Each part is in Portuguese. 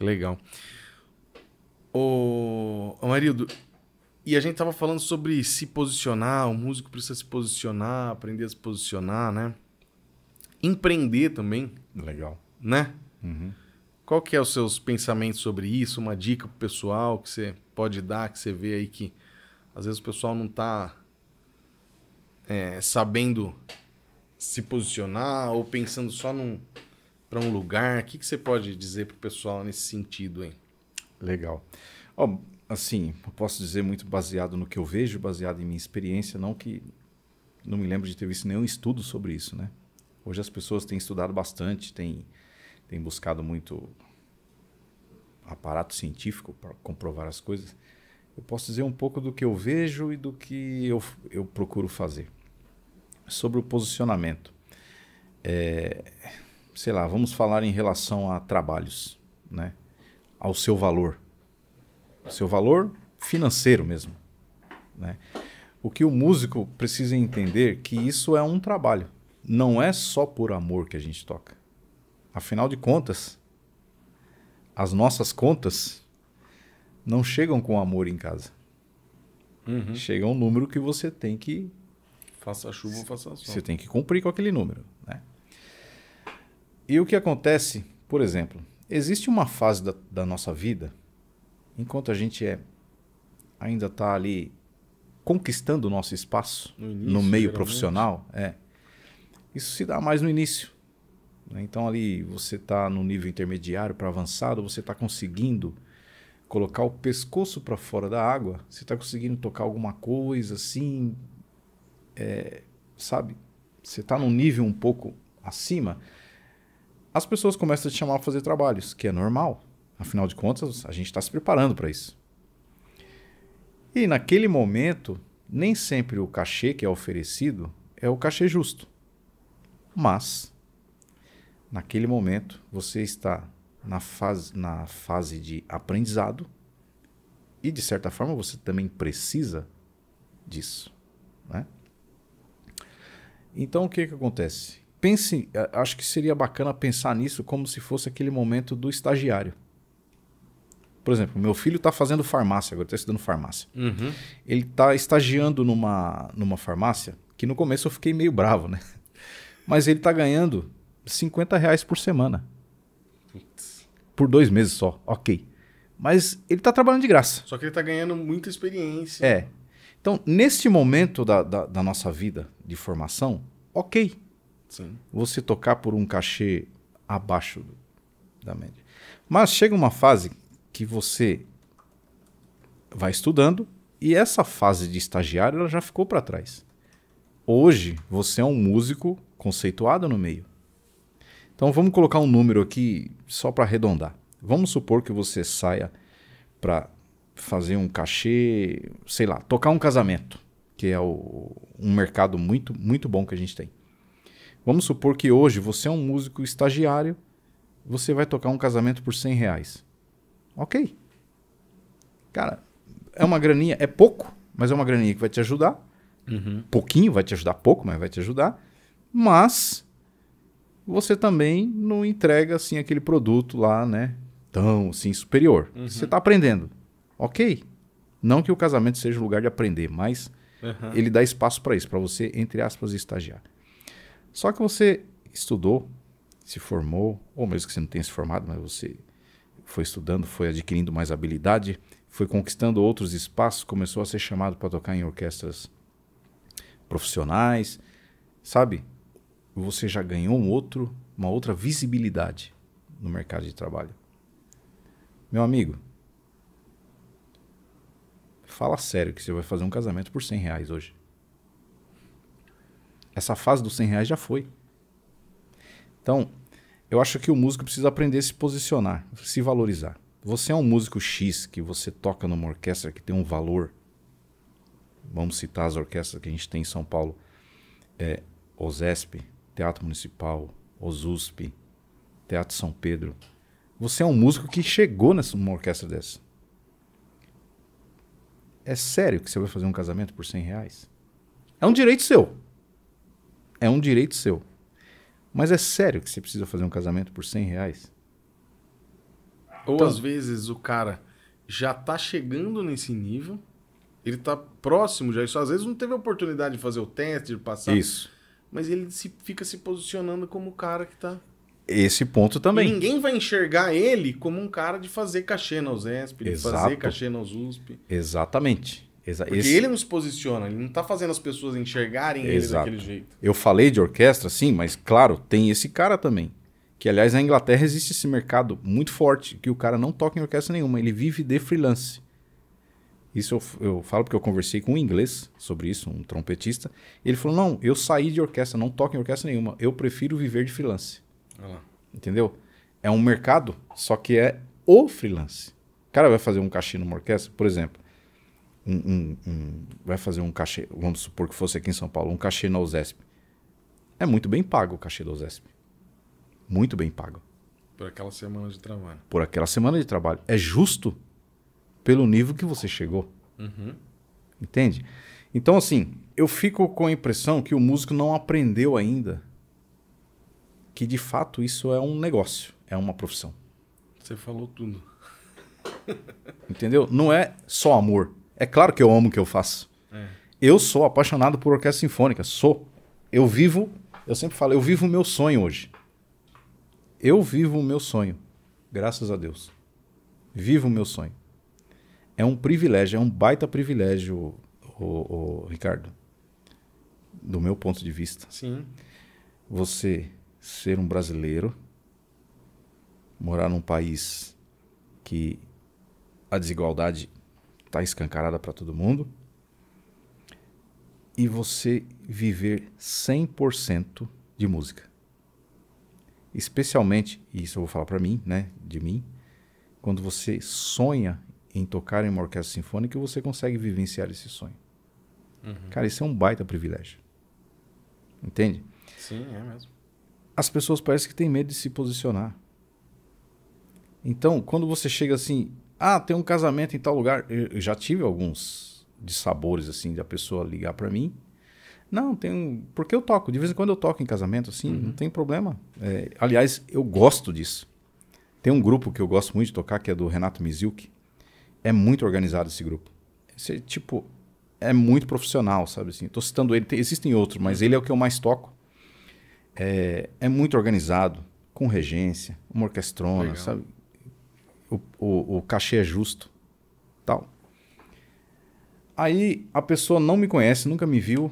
Legal. Ô, marido e a gente tava falando sobre se posicionar, o músico precisa se posicionar, aprender a se posicionar, né? Empreender também. Legal. Né? Uhum. Qual que é os seus pensamentos sobre isso? Uma dica pro pessoal que você pode dar, que você vê aí que às vezes o pessoal não tá é, sabendo se posicionar ou pensando só num, para um lugar? O que, que você pode dizer para o pessoal nesse sentido, hein? Legal. Oh, assim, eu posso dizer muito baseado no que eu vejo, baseado em minha experiência, não que não me lembro de ter visto nenhum estudo sobre isso, né? Hoje as pessoas têm estudado bastante, têm, têm buscado muito aparato científico para comprovar as coisas. Eu posso dizer um pouco do que eu vejo e do que eu, eu procuro fazer. Sobre o posicionamento. É, sei lá, vamos falar em relação a trabalhos, né? Ao seu valor. seu valor financeiro mesmo, né? O que o músico precisa entender que isso é um trabalho. Não é só por amor que a gente toca. Afinal de contas, as nossas contas não chegam com amor em casa. Uhum. Chega um número que você tem que. Faça chuva ou faça sol. Você tem que cumprir com aquele número. E o que acontece, por exemplo, existe uma fase da, da nossa vida, enquanto a gente é, ainda está ali conquistando o nosso espaço no, início, no meio geralmente. profissional, é, isso se dá mais no início. Né? Então ali você está no nível intermediário para avançado, você está conseguindo colocar o pescoço para fora da água, você está conseguindo tocar alguma coisa assim, é, sabe? Você está num nível um pouco acima as pessoas começam a te chamar para fazer trabalhos, que é normal. Afinal de contas, a gente está se preparando para isso. E naquele momento, nem sempre o cachê que é oferecido é o cachê justo. Mas, naquele momento, você está na fase, na fase de aprendizado e, de certa forma, você também precisa disso. Né? Então, o que, que acontece? pense, é, acho que seria bacana pensar nisso como se fosse aquele momento do estagiário. Por exemplo, meu filho está fazendo farmácia agora, está estudando farmácia. Uhum. Ele está estagiando numa, numa farmácia, que no começo eu fiquei meio bravo, né? Mas ele está ganhando 50 reais por semana. Por dois meses só, ok. Mas ele está trabalhando de graça. Só que ele está ganhando muita experiência. É. Então, neste momento da, da, da nossa vida de formação, ok Sim. você tocar por um cachê abaixo da média. Mas chega uma fase que você vai estudando e essa fase de estagiário ela já ficou para trás. Hoje você é um músico conceituado no meio. Então vamos colocar um número aqui só para arredondar. Vamos supor que você saia para fazer um cachê, sei lá, tocar um casamento, que é o, um mercado muito muito bom que a gente tem. Vamos supor que hoje você é um músico estagiário, você vai tocar um casamento por 100 reais. Ok. Cara, é uma graninha, é pouco, mas é uma graninha que vai te ajudar. Uhum. Pouquinho, vai te ajudar pouco, mas vai te ajudar. Mas você também não entrega assim aquele produto lá, né? Tão assim superior. Uhum. Você está aprendendo. OK. Não que o casamento seja lugar de aprender, mas uhum. ele dá espaço para isso, para você entre aspas estagiar. Só que você estudou, se formou, ou mesmo que você não tenha se formado, mas você foi estudando, foi adquirindo mais habilidade, foi conquistando outros espaços, começou a ser chamado para tocar em orquestras profissionais, sabe? Você já ganhou um outro, uma outra visibilidade no mercado de trabalho. Meu amigo, fala sério que você vai fazer um casamento por 100 reais hoje. Essa fase dos 100 reais já foi. Então, eu acho que o músico precisa aprender a se posicionar, se valorizar. Você é um músico X que você toca numa orquestra que tem um valor. Vamos citar as orquestras que a gente tem em São Paulo: é, OSESP, Teatro Municipal, OSUSP, Teatro São Pedro. Você é um músico que chegou nessa, numa orquestra dessa. É sério que você vai fazer um casamento por 100 reais? É um direito seu é um direito seu. Mas é sério que você precisa fazer um casamento por 100 reais? Ou então, às vezes o cara já tá chegando nesse nível, ele tá próximo já. Isso às vezes não teve oportunidade de fazer o teste, de passar. Isso. Mas ele se, fica se posicionando como o cara que tá. Esse ponto também. E ninguém vai enxergar ele como um cara de fazer cachê na USP, de fazer cachê na USP. Exatamente. Exa Porque esse... ele nos posiciona, ele não está fazendo as pessoas enxergarem Exato. ele daquele jeito. Eu falei de orquestra, sim, mas claro, tem esse cara também. Que, aliás, na Inglaterra existe esse mercado muito forte, que o cara não toca em orquestra nenhuma, ele vive de freelance. Isso eu, eu falo porque eu conversei com um inglês sobre isso, um trompetista. Ele falou: Não, eu saí de orquestra, não toco em orquestra nenhuma, eu prefiro viver de freelance. Ah Entendeu? É um mercado, só que é o freelance. O cara vai fazer um cachê numa orquestra, por exemplo um, um, um, vai fazer um cachê, vamos supor que fosse aqui em São Paulo, um cachê na USESP. É muito bem pago o cachê da USESP. Muito bem pago. Por aquela semana de trabalho. Por aquela semana de trabalho. É justo pelo nível que você chegou. Uhum. Entende? Então, assim, eu fico com a impressão que o músico não aprendeu ainda que, de fato, isso é um negócio, é uma profissão. Você falou tudo. Entendeu? Não é só amor. É claro que eu amo o que eu faço. É. Eu sou apaixonado por orquestra sinfônica, sou. Eu vivo, eu sempre falo, eu vivo o meu sonho hoje. Eu vivo o meu sonho, graças a Deus. Vivo o meu sonho. É um privilégio, é um baita privilégio, o, o, o Ricardo. Do meu ponto de vista. Sim. Você ser um brasileiro, morar num país que a desigualdade está escancarada para todo mundo, e você viver 100% de música. Especialmente, e isso eu vou falar para mim, né, de mim, quando você sonha em tocar em uma orquestra sinfônica você consegue vivenciar esse sonho. Uhum. Cara, isso é um baita privilégio. Entende? Sim, é mesmo. As pessoas parecem que têm medo de se posicionar. Então, quando você chega assim, ah, tem um casamento em tal lugar. Eu já tive alguns dissabores, assim, da pessoa ligar para mim. Não, tem um... Porque eu toco. De vez em quando eu toco em casamento, assim, uhum. não tem problema. É, aliás, eu gosto disso. Tem um grupo que eu gosto muito de tocar, que é do Renato Mizilk. É muito organizado esse grupo. Esse, tipo, é muito profissional, sabe assim? Estou citando ele, tem, existem outros, mas ele é o que eu mais toco. É, é muito organizado, com regência, uma orquestrona, Legal. sabe? o, o, o cachê é justo, tal. Aí a pessoa não me conhece, nunca me viu,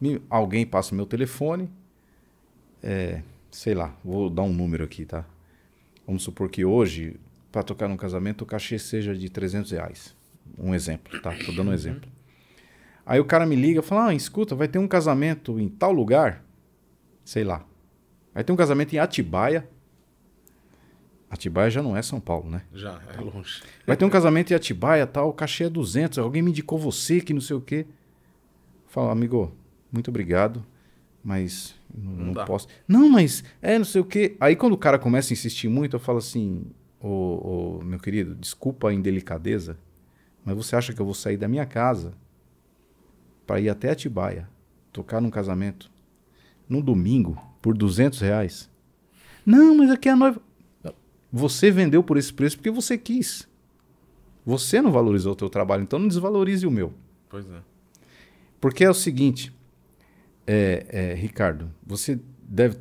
me, alguém passa meu telefone, é, sei lá, vou dar um número aqui, tá? Vamos supor que hoje, para tocar num casamento, o cachê seja de 300 reais. Um exemplo, tá? Tô dando um uhum. exemplo. Aí o cara me liga e fala: Ah, escuta, vai ter um casamento em tal lugar. Sei lá. Vai ter um casamento em Atibaia. Atibaia já não é São Paulo, né? Já, é longe. Vai ter um casamento em Atibaia, tal, o cachê é 200, alguém me indicou você, que não sei o quê. Fala, amigo, muito obrigado, mas não, não, não posso. Não, mas é não sei o quê. Aí quando o cara começa a insistir muito, eu falo assim, ô, ô meu querido, desculpa a indelicadeza, mas você acha que eu vou sair da minha casa para ir até Atibaia, tocar num casamento, num domingo, por 200 reais? Não, mas aqui é a noiva... Você vendeu por esse preço porque você quis. Você não valorizou o teu trabalho, então não desvalorize o meu. Pois é. Porque é o seguinte, é, é, Ricardo, você deve.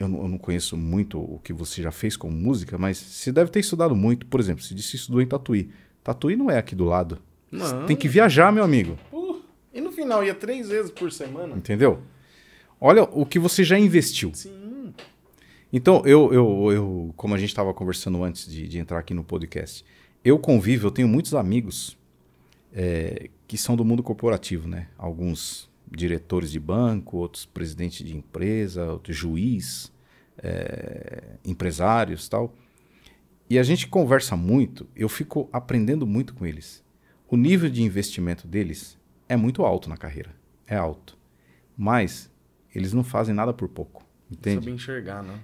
Eu não, eu não, conheço muito o que você já fez com música, mas você deve ter estudado muito. Por exemplo, você disse estudou em Tatuí. Tatuí não é aqui do lado. Não. tem que viajar, meu amigo. Uh, e no final ia três vezes por semana. Entendeu? Olha o que você já investiu. Sim. Então, eu, eu, eu como a gente estava conversando antes de, de, entrar aqui no podcast, eu convivo, eu tenho muitos amigos é, que são do mundo corporativo, né? Alguns diretores de banco, outros presidentes de empresa, outros juiz, é, empresários tal. E a gente conversa muito, eu fico aprendendo muito com eles. O nível de investimento deles é muito alto na carreira, é alto. Mas eles não fazem nada por pouco, entende? Sabe enxergar, né?